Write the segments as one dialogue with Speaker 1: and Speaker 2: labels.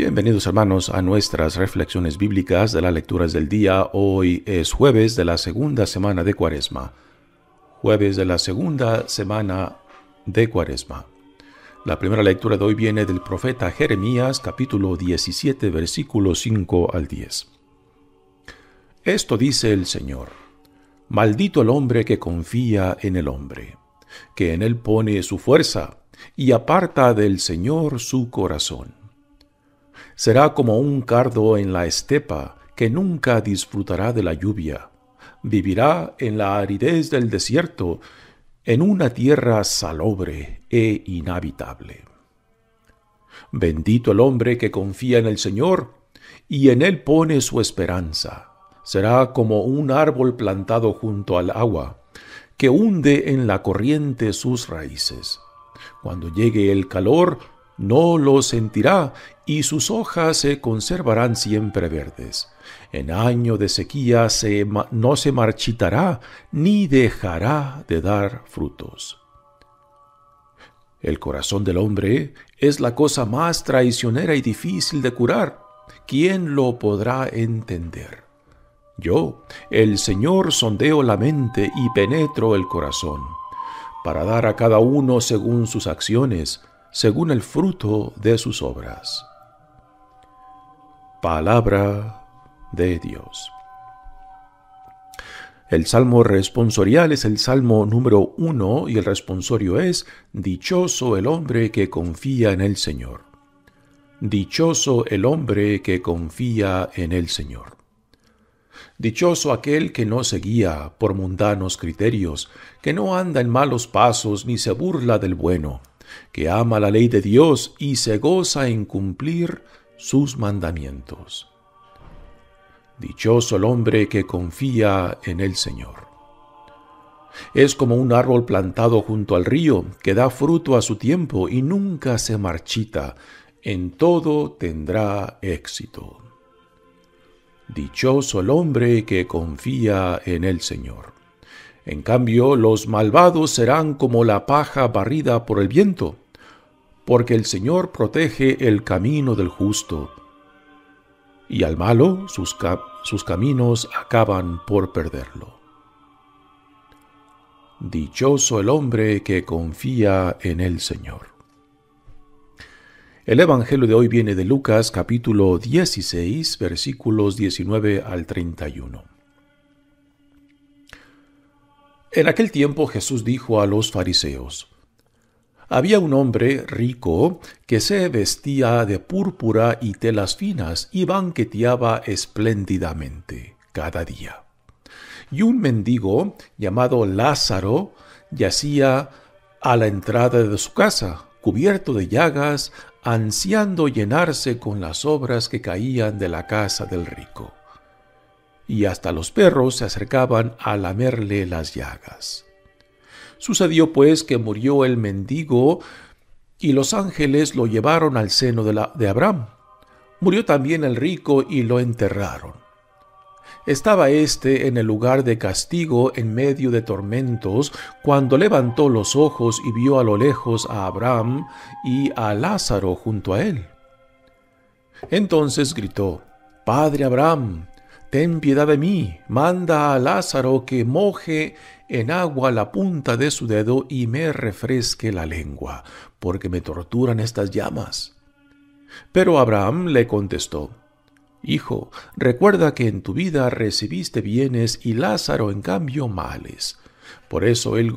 Speaker 1: Bienvenidos hermanos a nuestras reflexiones bíblicas de las lecturas del día. Hoy es jueves de la segunda semana de Cuaresma. Jueves de la segunda semana de Cuaresma. La primera lectura de hoy viene del profeta Jeremías capítulo 17 versículo 5 al 10. Esto dice el Señor. Maldito el hombre que confía en el hombre, que en él pone su fuerza y aparta del Señor su corazón Será como un cardo en la estepa que nunca disfrutará de la lluvia. Vivirá en la aridez del desierto, en una tierra salobre e inhabitable. Bendito el hombre que confía en el Señor y en él pone su esperanza. Será como un árbol plantado junto al agua, que hunde en la corriente sus raíces. Cuando llegue el calor, no lo sentirá y sus hojas se conservarán siempre verdes. En año de sequía no se marchitará ni dejará de dar frutos. El corazón del hombre es la cosa más traicionera y difícil de curar. ¿Quién lo podrá entender? Yo, el Señor, sondeo la mente y penetro el corazón, para dar a cada uno según sus acciones, según el fruto de sus obras. Palabra de Dios. El salmo responsorial es el salmo número uno y el responsorio es Dichoso el hombre que confía en el Señor. Dichoso el hombre que confía en el Señor. Dichoso aquel que no se guía por mundanos criterios, que no anda en malos pasos ni se burla del bueno, que ama la ley de Dios y se goza en cumplir sus mandamientos. Dichoso el hombre que confía en el Señor. Es como un árbol plantado junto al río, que da fruto a su tiempo y nunca se marchita, en todo tendrá éxito. Dichoso el hombre que confía en el Señor. En cambio, los malvados serán como la paja barrida por el viento, porque el Señor protege el camino del justo, y al malo sus, caminos acaban por perderlo. Dichoso el hombre que confía en el Señor. El Evangelio de hoy viene de Lucas capítulo 16 versículos 19 al 31. En aquel tiempo Jesús dijo a los fariseos, Había un hombre rico que se vestía de púrpura y telas finas y banqueteaba espléndidamente cada día. Y un mendigo llamado Lázaro yacía a la entrada de su casa, cubierto de llagas, ansiando llenarse con las obras que caían de la casa del rico y hasta los perros se acercaban a lamerle las llagas. Sucedió pues que murió el mendigo y los ángeles lo llevaron al seno de, de Abraham. Murió también el rico y lo enterraron. Estaba éste en el lugar de castigo en medio de tormentos, cuando levantó los ojos y vio a lo lejos a Abraham y a Lázaro junto a él. Entonces gritó, Padre Abraham, Ten piedad de mí, manda a Lázaro que moje en agua la punta de su dedo y me refresque la lengua, porque me torturan estas llamas. Pero Abraham le contestó, Hijo, recuerda que en tu vida recibiste bienes y Lázaro en cambio males. Por eso él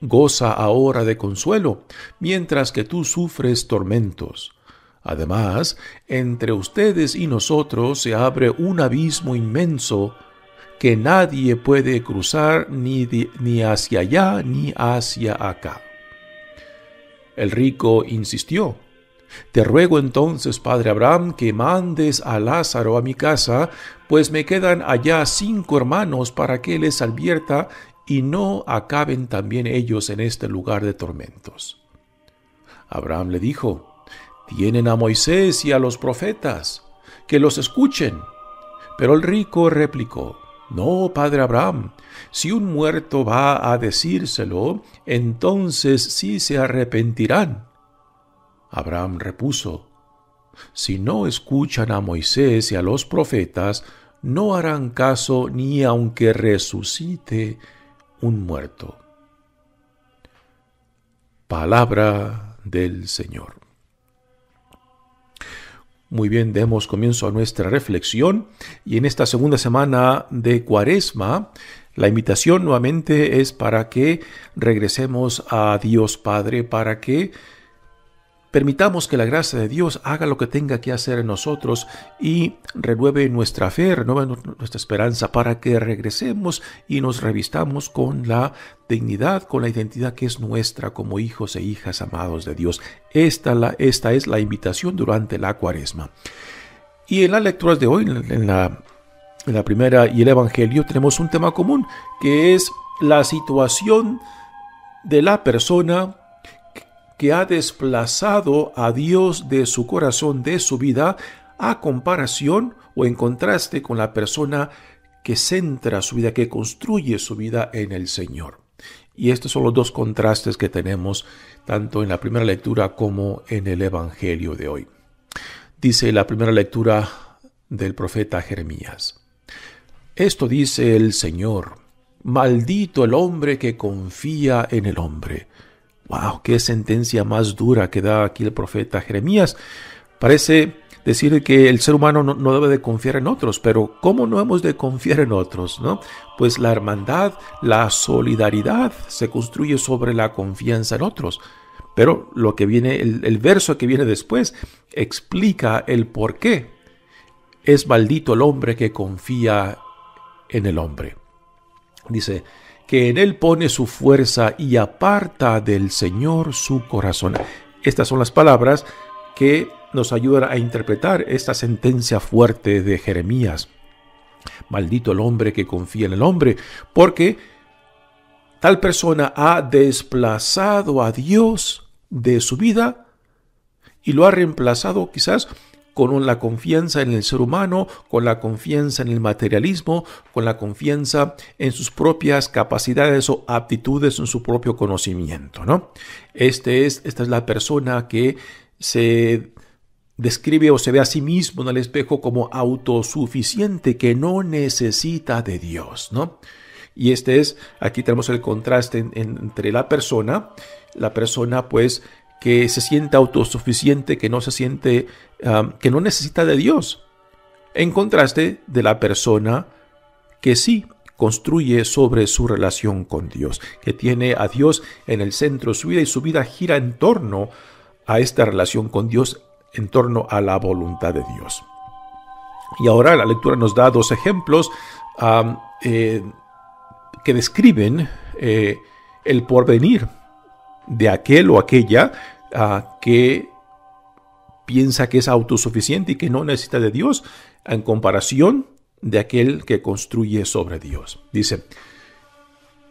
Speaker 1: goza ahora de consuelo, mientras que tú sufres tormentos. Además, entre ustedes y nosotros se abre un abismo inmenso que nadie puede cruzar ni, ni hacia allá ni hacia acá. El rico insistió. Te ruego entonces, padre Abraham, que mandes a Lázaro a mi casa, pues me quedan allá cinco hermanos para que les advierta y no acaben también ellos en este lugar de tormentos. Abraham le dijo, tienen a Moisés y a los profetas, que los escuchen. Pero el rico replicó, No, padre Abraham, si un muerto va a decírselo, entonces sí se arrepentirán. Abraham repuso, Si no escuchan a Moisés y a los profetas, no harán caso ni aunque resucite un muerto. Palabra del Señor. Muy bien, demos comienzo a nuestra reflexión y en esta segunda semana de Cuaresma, la invitación nuevamente es para que regresemos a Dios Padre, para que Permitamos que la gracia de Dios haga lo que tenga que hacer en nosotros y renueve nuestra fe, renueve nuestra esperanza para que regresemos y nos revistamos con la dignidad, con la identidad que es nuestra como hijos e hijas amados de Dios. Esta, la, esta es la invitación durante la cuaresma. Y en las lecturas de hoy, en la, en la primera y el Evangelio, tenemos un tema común que es la situación de la persona que ha desplazado a Dios de su corazón, de su vida, a comparación o en contraste con la persona que centra su vida, que construye su vida en el Señor. Y estos son los dos contrastes que tenemos tanto en la primera lectura como en el Evangelio de hoy. Dice la primera lectura del profeta Jeremías. Esto dice el Señor, maldito el hombre que confía en el hombre, Wow, qué sentencia más dura que da aquí el profeta Jeremías. Parece decir que el ser humano no, debe de confiar en otros, pero ¿cómo no hemos de confiar en otros? No? Pues la hermandad, la solidaridad se construye sobre la confianza en otros. Pero lo que viene, el, el verso que viene después explica el por qué es maldito el hombre que confía en el hombre. Dice, que en él pone su fuerza y aparta del Señor su corazón. Estas son las palabras que nos ayudan a interpretar esta sentencia fuerte de Jeremías. Maldito el hombre que confía en el hombre, porque tal persona ha desplazado a Dios de su vida y lo ha reemplazado quizás con la confianza en el ser humano, con la confianza en el materialismo, con la confianza en sus propias capacidades o aptitudes, en su propio conocimiento. ¿no? Este es, esta es la persona que se describe o se ve a sí mismo en el espejo como autosuficiente, que no necesita de Dios. ¿no? Y este es, aquí tenemos el contraste entre la persona, la persona pues que se siente autosuficiente, que no se siente, que no necesita de Dios. En contraste de la persona que sí construye sobre su relación con Dios, que tiene a Dios en el centro de su vida y su vida gira en torno a esta relación con Dios, en torno a la voluntad de Dios. Y ahora la lectura nos da dos ejemplos eh, que describen eh, el porvenir de aquel o aquella ah, que piensa que es autosuficiente y que no necesita de Dios en comparación de aquel que construye sobre Dios. Dice,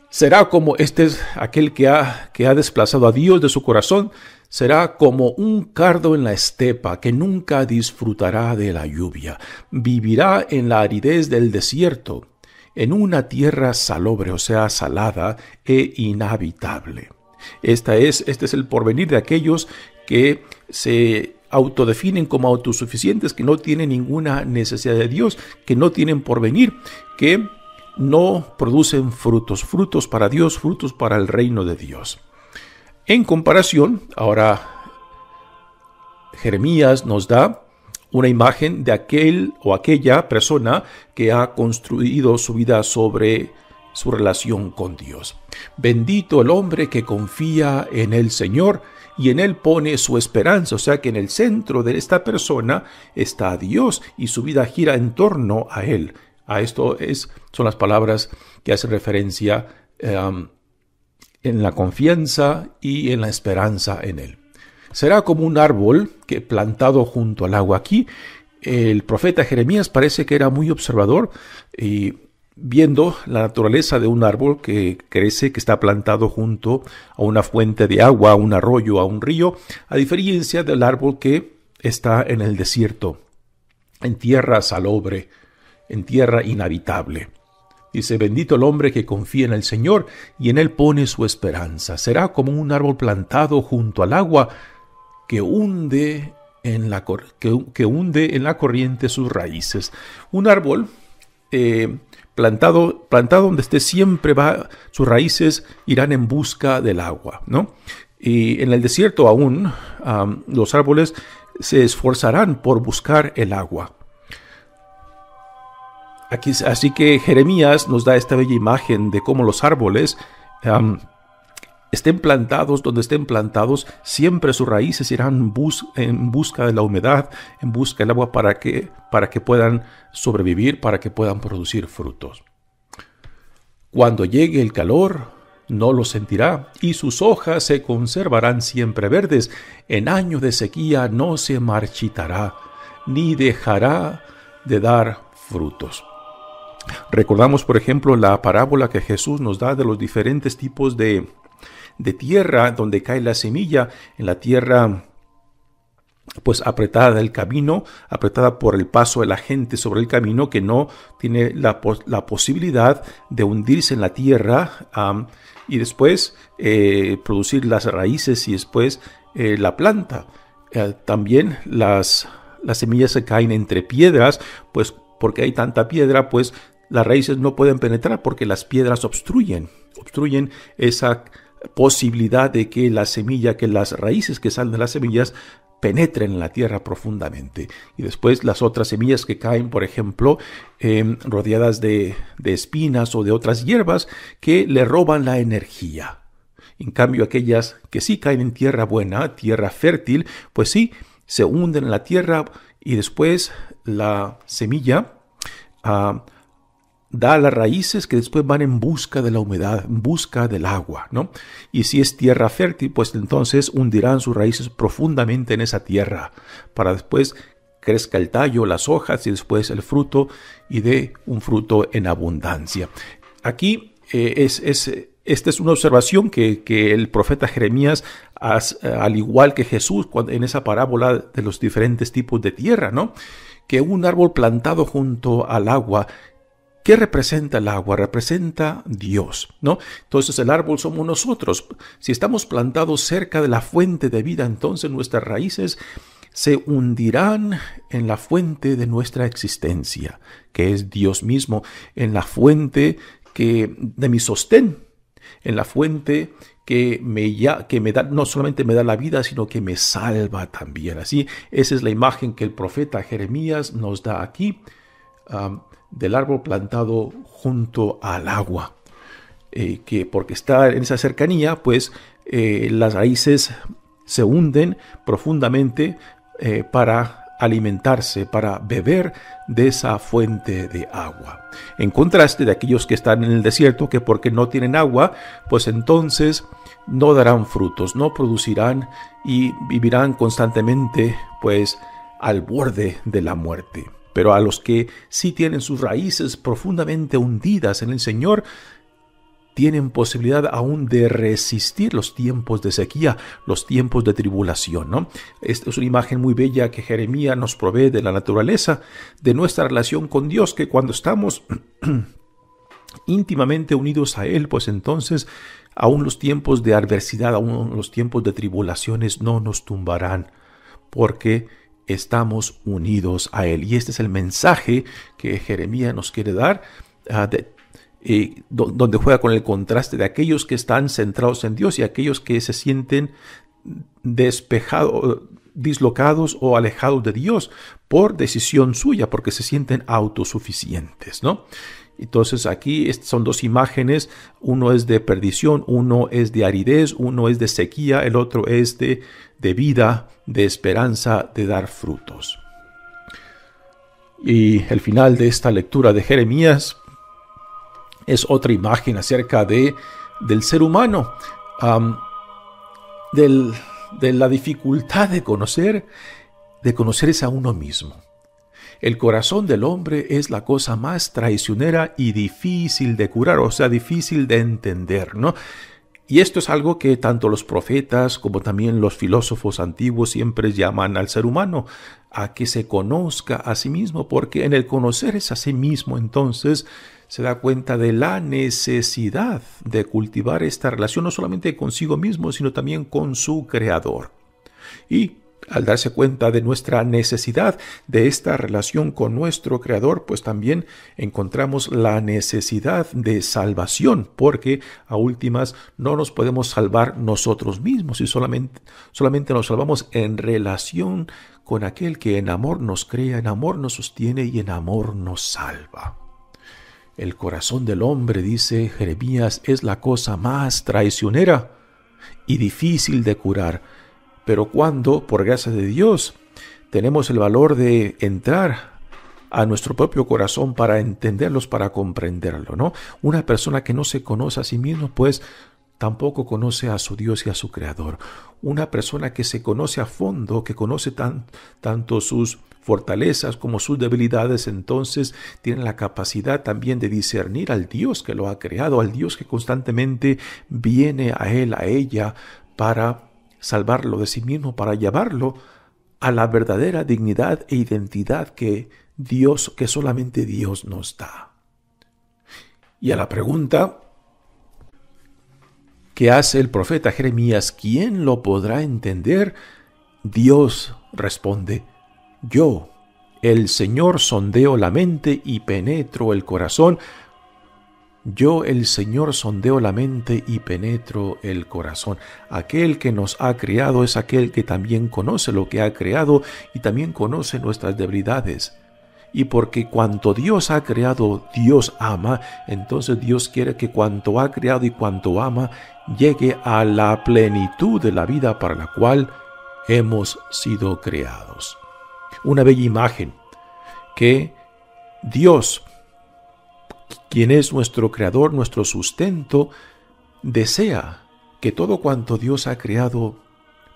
Speaker 1: será como este es aquel que ha, que ha desplazado a Dios de su corazón, será como un cardo en la estepa que nunca disfrutará de la lluvia, vivirá en la aridez del desierto, en una tierra salobre, o sea, salada e inhabitable. Esta es, este es el porvenir de aquellos que se autodefinen como autosuficientes, que no tienen ninguna necesidad de Dios, que no tienen porvenir, que no producen frutos, frutos para Dios, frutos para el reino de Dios. En comparación, ahora Jeremías nos da una imagen de aquel o aquella persona que ha construido su vida sobre su relación con Dios. Bendito el hombre que confía en el Señor y en Él pone su esperanza, o sea que en el centro de esta persona está Dios y su vida gira en torno a Él. A esto es, son las palabras que hacen referencia em, en la confianza y en la esperanza en Él. Será como un árbol que plantado junto al agua. Aquí el profeta Jeremías parece que era muy observador y viendo la naturaleza de un árbol que crece, que está plantado junto a una fuente de agua, a un arroyo, a un río, a diferencia del árbol que está en el desierto, en tierra salobre, en tierra inhabitable. Dice, bendito el hombre que confía en el Señor y en él pone su esperanza. Será como un árbol plantado junto al agua que hunde en la, que, hunde en la corriente sus raíces. Un árbol eh, plantado, plantado donde esté siempre va, sus raíces irán en busca del agua, ¿no? Y en el desierto aún los árboles se esforzarán por buscar el agua. Aquí, así que Jeremías nos da esta bella imagen de cómo los árboles estén plantados donde estén plantados, siempre sus raíces irán en busca de la humedad, en busca del agua para que, para que puedan sobrevivir, para que puedan producir frutos. Cuando llegue el calor, no lo sentirá, y sus hojas se conservarán siempre verdes. En años de sequía no se marchitará, ni dejará de dar frutos. Recordamos, por ejemplo, la parábola que Jesús nos da de los diferentes tipos de de tierra donde cae la semilla, en la tierra pues apretada del camino, apretada por el paso de la gente sobre el camino que no tiene la, posibilidad de hundirse en la tierra y después eh, producir las raíces y después eh, la planta. Eh, también las, las semillas se caen entre piedras, pues porque hay tanta piedra, pues las raíces no pueden penetrar porque las piedras obstruyen, obstruyen esa posibilidad de que la semilla, que las raíces que salen de las semillas penetren en la tierra profundamente. Y después las otras semillas que caen, por ejemplo, em, rodeadas de, espinas o de otras hierbas que le roban la energía. En cambio, aquellas que sí caen en tierra buena, tierra fértil, pues sí, se hunden en la tierra y después la semilla ah, da las raíces que después van en busca de la humedad, en busca del agua, ¿no? Y si es tierra fértil, pues entonces hundirán sus raíces profundamente en esa tierra, para después crezca el tallo, las hojas y después el fruto y dé un fruto en abundancia. Aquí eh, es, es, esta es una observación que, el profeta Jeremías, al igual que Jesús, en esa parábola de los diferentes tipos de tierra, ¿no? que un árbol plantado junto al agua ¿Qué representa el agua? Representa Dios, ¿no? Entonces el árbol somos nosotros. Si estamos plantados cerca de la fuente de vida, entonces nuestras raíces se hundirán en la fuente de nuestra existencia, que es Dios mismo, en la fuente que de mi sostén, en la fuente que me, ya, que me da, no solamente me da la vida, sino que me salva también. Así, esa es la imagen que el profeta Jeremías nos da aquí. Ah, del árbol plantado junto al agua, eh, que porque está en esa cercanía, pues eh, las raíces se hunden profundamente eh, para alimentarse, para beber de esa fuente de agua. En contraste de aquellos que están en el desierto, que porque no tienen agua, pues entonces no darán frutos, no producirán y vivirán constantemente, pues al borde de la muerte. Pero a los que sí tienen sus raíces profundamente hundidas en el Señor, tienen posibilidad aún de resistir los tiempos de sequía, los tiempos de tribulación. ¿no? Esta es una imagen muy bella que Jeremías nos provee de la naturaleza, de nuestra relación con Dios, que cuando estamos íntimamente unidos a Él, pues entonces aún los tiempos de adversidad, aún los tiempos de tribulaciones no nos tumbarán, porque estamos unidos a Él. Y este es el mensaje que Jeremías nos quiere dar, ah, eh, donde juega con el contraste de aquellos que están centrados en Dios y aquellos que se sienten despejados, dislocados o alejados de Dios por decisión suya, porque se sienten autosuficientes, ¿no? Entonces aquí son dos imágenes, uno es de perdición, uno es de aridez, uno es de sequía, el otro es de, vida, de esperanza, de dar frutos. Y el final de esta lectura de Jeremías es otra imagen acerca del ser humano, de la dificultad de conocer, de conocerse a uno mismo. El corazón del hombre es la cosa más traicionera y difícil de curar, o sea, difícil de entender, ¿no? Y esto es algo que tanto los profetas como también los filósofos antiguos siempre llaman al ser humano, a que se conozca a sí mismo, porque en el conocerse a sí mismo entonces se da cuenta de la necesidad de cultivar esta relación no solamente consigo mismo, sino también con su creador. Y al darse cuenta de nuestra necesidad de esta relación con nuestro Creador, pues también encontramos la necesidad de salvación, porque a últimas no nos podemos salvar nosotros mismos y solamente, solamente nos salvamos en relación con aquel que en amor nos crea, en amor nos sostiene y en amor nos salva. El corazón del hombre, dice Jeremías, es la cosa más traicionera y difícil de curar pero cuando, por gracia de Dios, tenemos el valor de entrar a nuestro propio corazón para entenderlos, para comprenderlo, ¿no? Una persona que no se conoce a sí mismo, pues tampoco conoce a su Dios y a su Creador. Una persona que se conoce a fondo, que conoce tanto sus fortalezas como sus debilidades, entonces tiene la capacidad también de discernir al Dios que lo ha creado, al Dios que constantemente viene a él, a ella, para salvarlo de sí mismo para llevarlo a la verdadera dignidad e identidad que Dios, que solamente Dios nos da. Y a la pregunta que hace el profeta Jeremías, ¿quién lo podrá entender? Dios responde, yo, el Señor sondeo la mente y penetro el corazón yo el Señor sondeo la mente y penetro el corazón. Aquel que nos ha creado es aquel que también conoce lo que ha creado y también conoce nuestras debilidades. Y porque cuanto Dios ha creado, Dios ama, entonces Dios quiere que cuanto ha creado y cuanto ama llegue a la plenitud de la vida para la cual hemos sido creados. Una bella imagen que Dios quien es nuestro creador, nuestro sustento, desea que todo cuanto Dios ha creado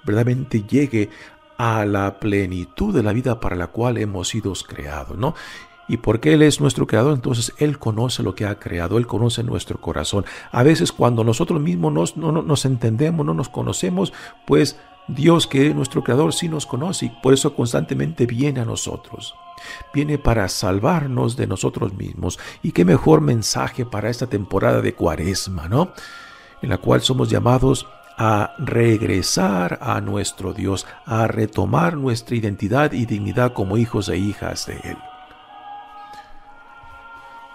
Speaker 1: verdaderamente llegue a la plenitud de la vida para la cual hemos sido creados, ¿no? Y porque Él es nuestro creador, entonces Él conoce lo que ha creado, Él conoce nuestro corazón. A veces cuando nosotros mismos no, nos entendemos, no nos conocemos, pues Dios, que es nuestro Creador, sí nos conoce y por eso constantemente viene a nosotros. Viene para salvarnos de nosotros mismos. Y qué mejor mensaje para esta temporada de cuaresma, ¿no? En la cual somos llamados a regresar a nuestro Dios, a retomar nuestra identidad y dignidad como hijos e hijas de Él.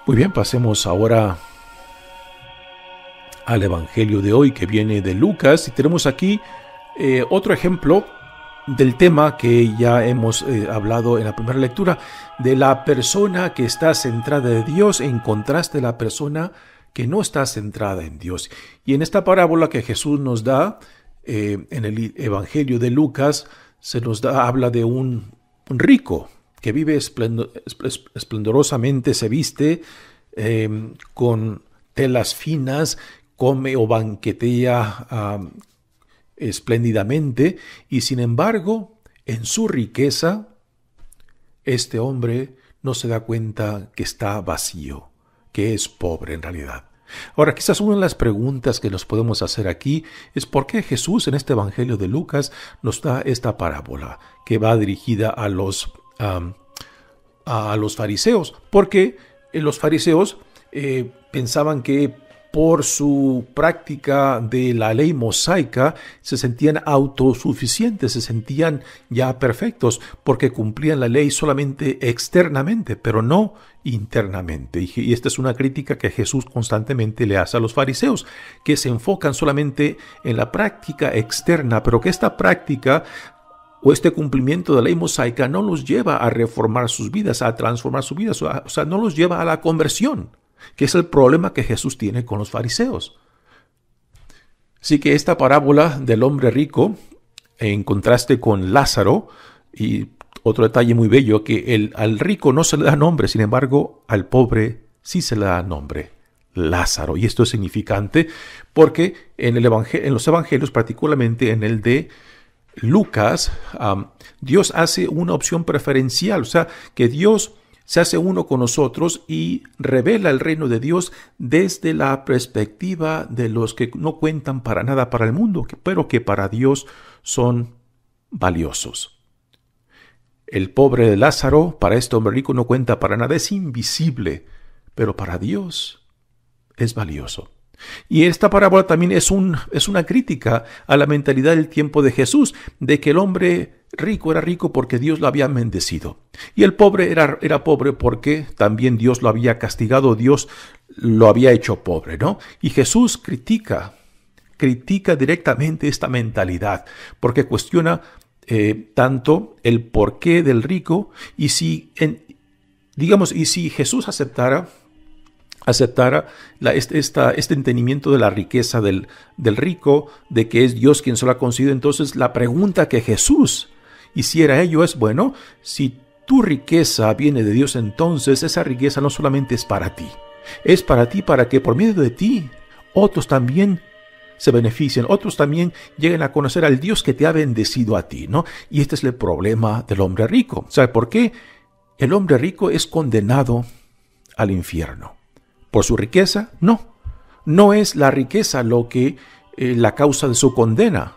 Speaker 1: Muy bien, pasemos ahora al Evangelio de hoy que viene de Lucas y tenemos aquí eh, otro ejemplo del tema que ya hemos eh, hablado en la primera lectura, de la persona que está centrada en Dios en contraste a la persona que no está centrada en Dios. Y en esta parábola que Jesús nos da, eh, en el Evangelio de Lucas, se nos da, habla de un, rico que vive esplendorosamente, se viste em, con telas finas, come o banquetea espléndidamente, y sin embargo, en su riqueza, este hombre no se da cuenta que está vacío, que es pobre en realidad. Ahora, quizás una de las preguntas que nos podemos hacer aquí es por qué Jesús en este Evangelio de Lucas nos da esta parábola que va dirigida a los, a los fariseos, porque eh, los fariseos eh, pensaban que por su práctica de la ley mosaica, se sentían autosuficientes, se sentían ya perfectos, porque cumplían la ley solamente externamente, pero no internamente. Y esta es una crítica que Jesús constantemente le hace a los fariseos, que se enfocan solamente en la práctica externa, pero que esta práctica o este cumplimiento de la ley mosaica no los lleva a reformar sus vidas, a transformar sus vidas, o sea, no los lleva a la conversión que es el problema que Jesús tiene con los fariseos. Así que esta parábola del hombre rico, en contraste con Lázaro, y otro detalle muy bello, que el, al rico no se le da nombre, sin embargo, al pobre sí se le da nombre, Lázaro. Y esto es significante porque en, el en los evangelios, particularmente en el de Lucas, Dios hace una opción preferencial, o sea, que Dios se hace uno con nosotros y revela el reino de Dios desde la perspectiva de los que no cuentan para nada para el mundo, pero que para Dios son valiosos. El pobre de Lázaro, para este hombre rico, no cuenta para nada, es invisible, pero para Dios es valioso. Y esta parábola también es, es una crítica a la mentalidad del tiempo de Jesús, de que el hombre rico era rico porque Dios lo había bendecido. Y el pobre era, era, pobre porque también Dios lo había castigado, Dios lo había hecho pobre, ¿no? Y Jesús critica, critica directamente esta mentalidad, porque cuestiona eh, tanto el porqué del rico y si, en, digamos, y si Jesús aceptara aceptara este, esta, este, entendimiento de la riqueza del, del, rico, de que es Dios quien se lo ha concedido. Entonces la pregunta que Jesús y si era ello es bueno. Si tu riqueza viene de Dios, entonces esa riqueza no solamente es para ti, es para ti para que por medio de ti otros también se beneficien, otros también lleguen a conocer al Dios que te ha bendecido a ti, ¿no? Y este es el problema del hombre rico. ¿Sabe por qué? El hombre rico es condenado al infierno. ¿Por su riqueza? No. No es la riqueza lo que eh, la causa de su condena.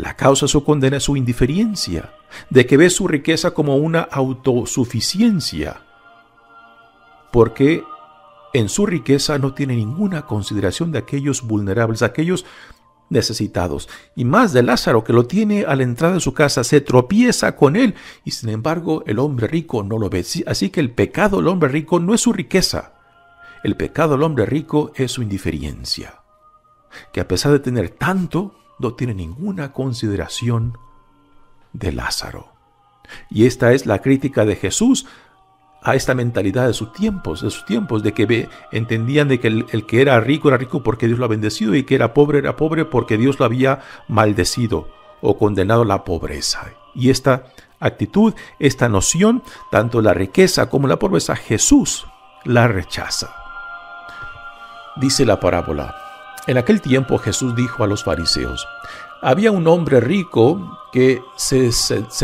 Speaker 1: La causa de su condena es su indiferencia, de que ve su riqueza como una autosuficiencia, porque en su riqueza no tiene ninguna consideración de aquellos vulnerables, aquellos necesitados. Y más de Lázaro, que lo tiene a la entrada de su casa, se tropieza con él y sin embargo el hombre rico no lo ve. Así que el pecado del hombre rico no es su riqueza. El pecado del hombre rico es su indiferencia, que a pesar de tener tanto, no tiene ninguna consideración de Lázaro. Y esta es la crítica de Jesús a esta mentalidad de sus tiempos, de sus tiempos, de que entendían de que el, que era rico era rico porque Dios lo ha bendecido y que era pobre era pobre porque Dios lo había maldecido o condenado a la pobreza. Y esta actitud, esta noción, tanto la riqueza como la pobreza, Jesús la rechaza. Dice la parábola, en aquel tiempo Jesús dijo a los fariseos, había un hombre rico que se,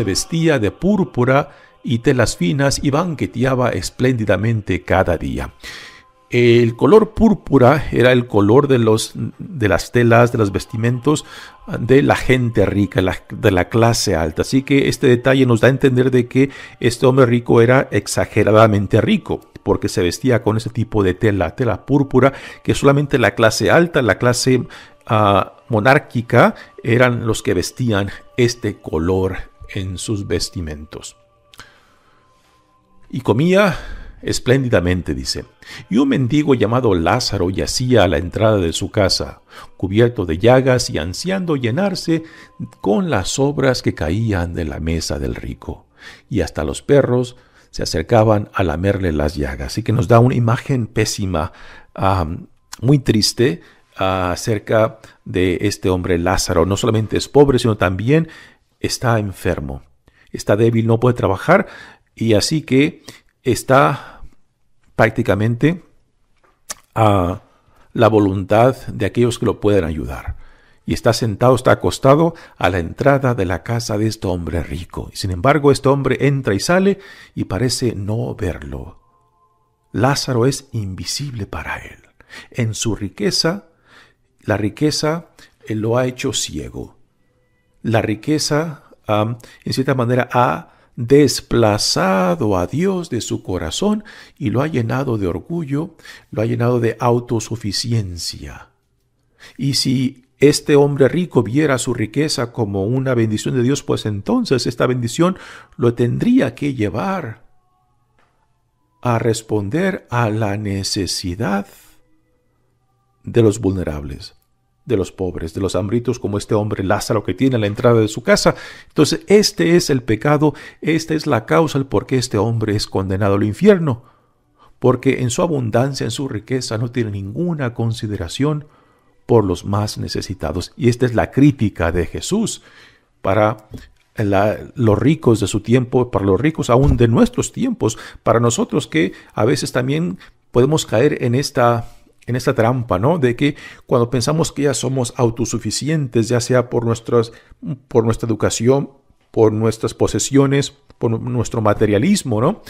Speaker 1: vestía de púrpura y telas finas y banqueteaba espléndidamente cada día. El color púrpura era el color de, los, de las telas, de los vestimentos de la gente rica, de la clase alta. Así que este detalle nos da a entender de que este hombre rico era exageradamente rico porque se vestía con ese tipo de tela, tela púrpura, que solamente la clase alta, la clase ah, monárquica, eran los que vestían este color en sus vestimentos. Y comía espléndidamente, dice. Y un mendigo llamado Lázaro yacía a la entrada de su casa, cubierto de llagas y ansiando llenarse con las sobras que caían de la mesa del rico. Y hasta los perros se acercaban a lamerle las llagas. Así que nos da una imagen pésima, muy triste, acerca de este hombre Lázaro. No solamente es pobre, sino también está enfermo, está débil, no puede trabajar y así que está prácticamente a la voluntad de aquellos que lo pueden ayudar y está sentado, está acostado a la entrada de la casa de este hombre rico. Y sin embargo, este hombre entra y sale y parece no verlo. Lázaro es invisible para él. En su riqueza, la riqueza eh, lo ha hecho ciego. La riqueza, en cierta manera, ha desplazado a Dios de su corazón y lo ha llenado de orgullo, lo ha llenado de autosuficiencia. Y si este hombre rico viera su riqueza como una bendición de Dios, pues entonces esta bendición lo tendría que llevar a responder a la necesidad de los vulnerables, de los pobres, de los hambritos como este hombre Lázaro que tiene a la entrada de su casa. Entonces, este es el pecado, esta es la causa, el por qué este hombre es condenado al infierno, porque en su abundancia, en su riqueza, no tiene ninguna consideración por los más necesitados. Y esta es la crítica de Jesús para los ricos de su tiempo, para los ricos aún de nuestros tiempos, para nosotros que a veces también podemos caer en esta en esta trampa, ¿no? De que cuando pensamos que ya somos autosuficientes, ya sea por nuestras por nuestra educación, por nuestras posesiones, por nuestro materialismo, ¿no?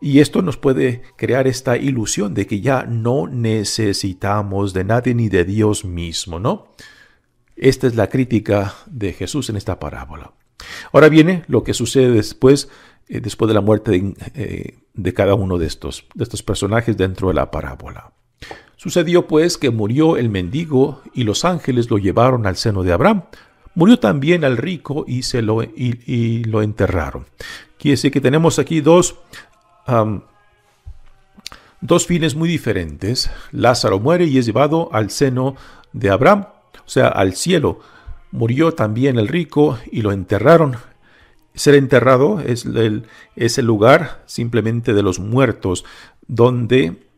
Speaker 1: Y esto nos puede crear esta ilusión de que ya no necesitamos de nadie ni de Dios mismo, ¿no? Esta es la crítica de Jesús en esta parábola. Ahora viene lo que sucede después, eh, después de la muerte eh, de, cada uno de estos, de estos personajes dentro de la parábola. Sucedió pues que murió el mendigo y los ángeles lo llevaron al seno de Abraham. Murió también al rico y, se lo, y lo enterraron. Quiere decir que tenemos aquí dos dos fines muy diferentes. Lázaro muere y es llevado al seno de Abraham, o sea, al cielo. Murió también el rico y lo enterraron. Ser enterrado es el, lugar simplemente de los muertos, donde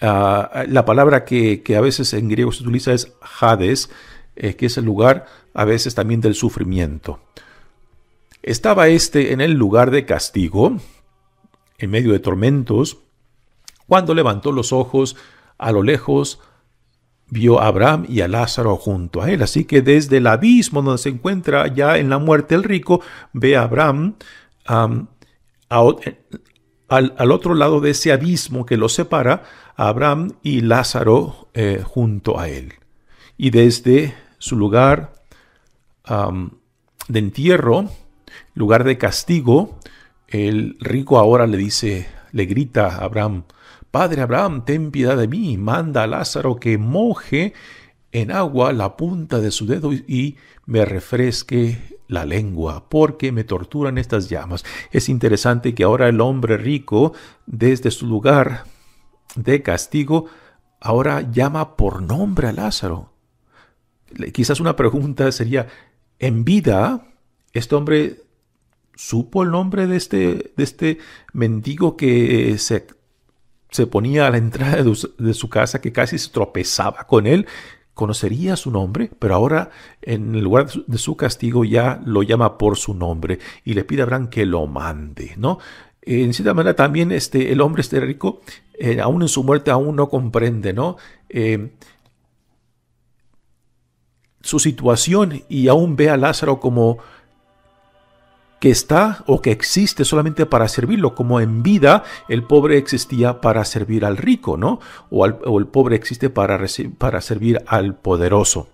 Speaker 1: ah, la palabra que, a veces en griego se utiliza es Hades, eh, que es el lugar a veces también del sufrimiento. Estaba este en el lugar de castigo, en medio de tormentos, cuando levantó los ojos a lo lejos, vio a Abraham y a Lázaro junto a él. Así que desde el abismo donde se encuentra ya en la muerte el rico, ve a Abraham al, otro lado de ese abismo que lo separa, a Abraham y Lázaro eh, junto a él. Y desde su lugar de entierro, lugar de castigo, el rico ahora le dice, le grita a Abraham, Padre Abraham, ten piedad de mí, manda a Lázaro que moje en agua la punta de su dedo y me refresque la lengua, porque me torturan estas llamas. Es interesante que ahora el hombre rico, desde su lugar de castigo, ahora llama por nombre a Lázaro. Quizás una pregunta sería, en vida, este hombre supo el nombre de este, de este mendigo que eh, se, se ponía a la entrada de su, casa, que casi se tropezaba con él, conocería su nombre, pero ahora en lugar de su, castigo ya lo llama por su nombre y le pide a Abraham que lo mande, ¿no? en cierta manera también este, el hombre este rico, eh, aún en su muerte, aún no comprende, ¿no? Eh, su situación y aún ve a Lázaro como que está o que existe solamente para servirlo, como en vida el pobre existía para servir al rico, ¿no? O, el pobre existe para, para servir al poderoso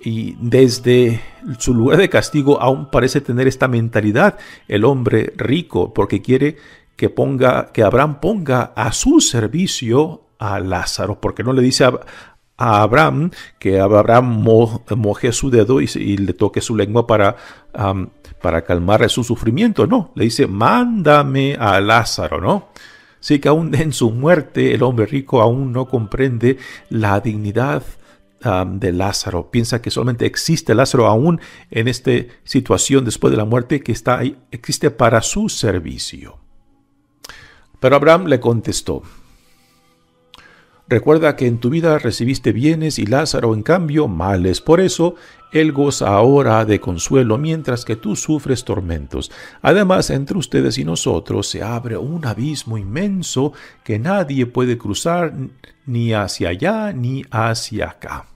Speaker 1: y desde su lugar de castigo aún parece tener esta mentalidad el hombre rico porque quiere que ponga que Abraham ponga a su servicio a Lázaro porque no le dice a, a Abraham, que Abraham moje su dedo y, le toque su lengua para, para calmar su sufrimiento, no, le dice, mándame a Lázaro, ¿no? Así que aún en su muerte el hombre rico aún no comprende la dignidad de Lázaro. Piensa que solamente existe Lázaro aún en esta situación después de la muerte que está ahí, existe para su servicio. Pero Abraham le contestó, Recuerda que en tu vida recibiste bienes y Lázaro en cambio males. Por eso, él goza ahora de consuelo mientras que tú sufres tormentos. Además, entre ustedes y nosotros se abre un abismo inmenso que nadie puede cruzar ni hacia allá ni hacia acá.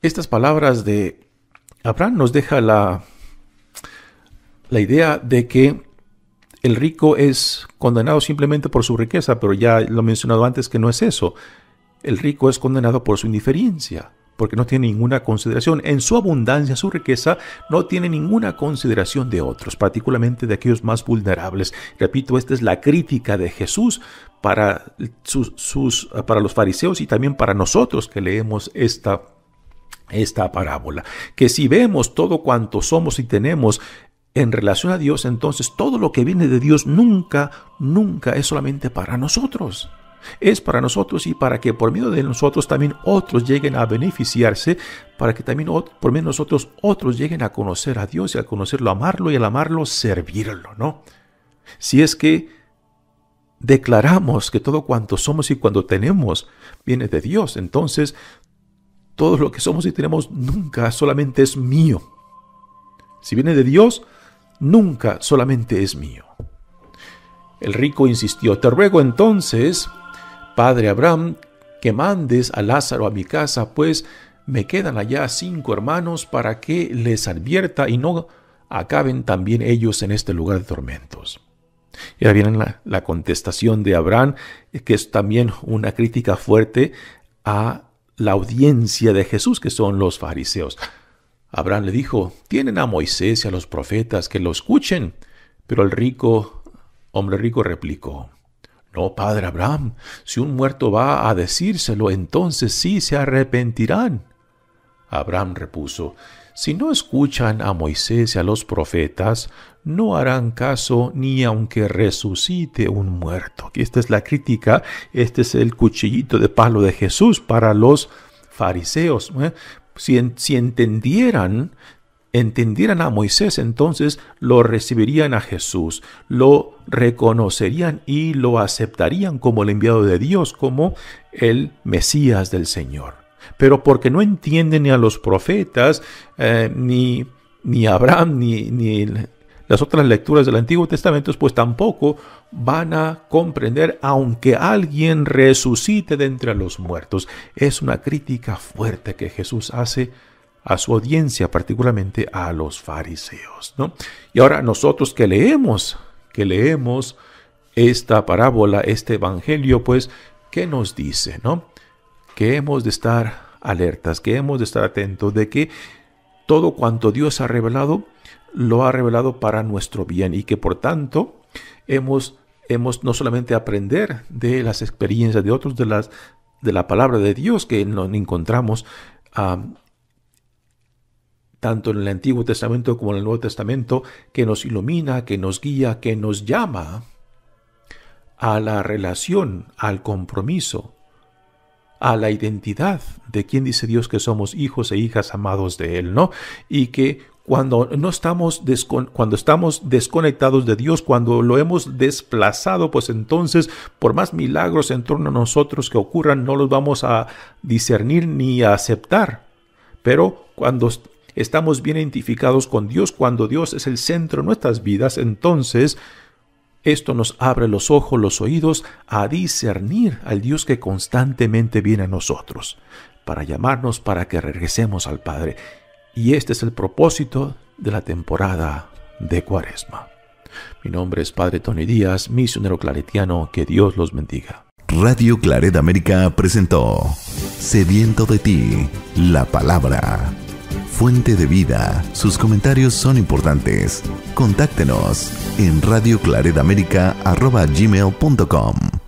Speaker 1: Estas palabras de Abraham nos deja la, la idea de que el rico es condenado simplemente por su riqueza, pero ya lo he mencionado antes que no es eso. El rico es condenado por su indiferencia, porque no tiene ninguna consideración. En su abundancia, su riqueza, no tiene ninguna consideración de otros, particularmente de aquellos más vulnerables. Repito, esta es la crítica de Jesús para, para los fariseos y también para nosotros que leemos esta esta parábola, que si vemos todo cuanto somos y tenemos en relación a Dios, entonces todo lo que viene de Dios nunca, nunca es solamente para nosotros. Es para nosotros y para que por medio de nosotros también otros lleguen a beneficiarse, para que también por medio de nosotros otros lleguen a conocer a Dios y a conocerlo, amarlo y al amarlo, servirlo, ¿no? Si es que declaramos que todo cuanto somos y cuando tenemos viene de Dios, entonces todo lo que somos y tenemos nunca solamente es mío. Si viene de Dios, nunca solamente es mío. El rico insistió, te ruego entonces, padre Abraham, que mandes a Lázaro a mi casa, pues me quedan allá cinco hermanos para que les advierta y no acaben también ellos en este lugar de tormentos. Y ahora viene la, la contestación de Abraham, que es también una crítica fuerte a la audiencia de Jesús, que son los fariseos. Abraham le dijo, tienen a Moisés y a los profetas que lo escuchen. Pero el rico, hombre rico, replicó, no, padre Abraham, si un muerto va a decírselo, entonces sí se arrepentirán. Abraham repuso, si no escuchan a Moisés y a los profetas, no harán caso ni aunque resucite un muerto. Esta es la crítica, este es el cuchillito de palo de Jesús para los fariseos, ¿eh? Si, entendieran, entendieran a Moisés, entonces lo recibirían a Jesús, lo reconocerían y lo aceptarían como el enviado de Dios, como el Mesías del Señor. Pero porque no entienden ni a los profetas, eh, ni, ni Abraham, ni, ni las otras lecturas del Antiguo Testamento, pues tampoco van a comprender aunque alguien resucite de entre los muertos. Es una crítica fuerte que Jesús hace a su audiencia, particularmente a los fariseos. ¿no? Y ahora nosotros que leemos, que leemos esta parábola, este evangelio, pues, ¿qué nos dice? ¿no? Que hemos de estar alertas, que hemos de estar atentos de que todo cuanto Dios ha revelado lo ha revelado para nuestro bien y que por tanto hemos, hemos no solamente aprender de las experiencias de otros, de, las, de la palabra de Dios que nos encontramos tanto en el Antiguo Testamento como en el Nuevo Testamento, que nos ilumina, que nos guía, que nos llama a la relación, al compromiso, a la identidad de quien dice Dios que somos hijos e hijas amados de Él, ¿no? Y que cuando no estamos cuando estamos desconectados de Dios, cuando lo hemos desplazado, pues entonces por más milagros en torno a nosotros que ocurran no los vamos a discernir ni a aceptar. Pero cuando estamos bien identificados con Dios, cuando Dios es el centro de nuestras vidas, entonces esto nos abre los ojos, los oídos a discernir al Dios que constantemente viene a nosotros para llamarnos para que regresemos al Padre y este es el propósito de la temporada de Cuaresma. Mi nombre es Padre Tony Díaz, misionero claretiano. Que Dios los bendiga. Radio Claret América presentó Sediento de ti, la palabra. Fuente de vida, sus comentarios son importantes. Contáctenos en radioclaretamérica.com.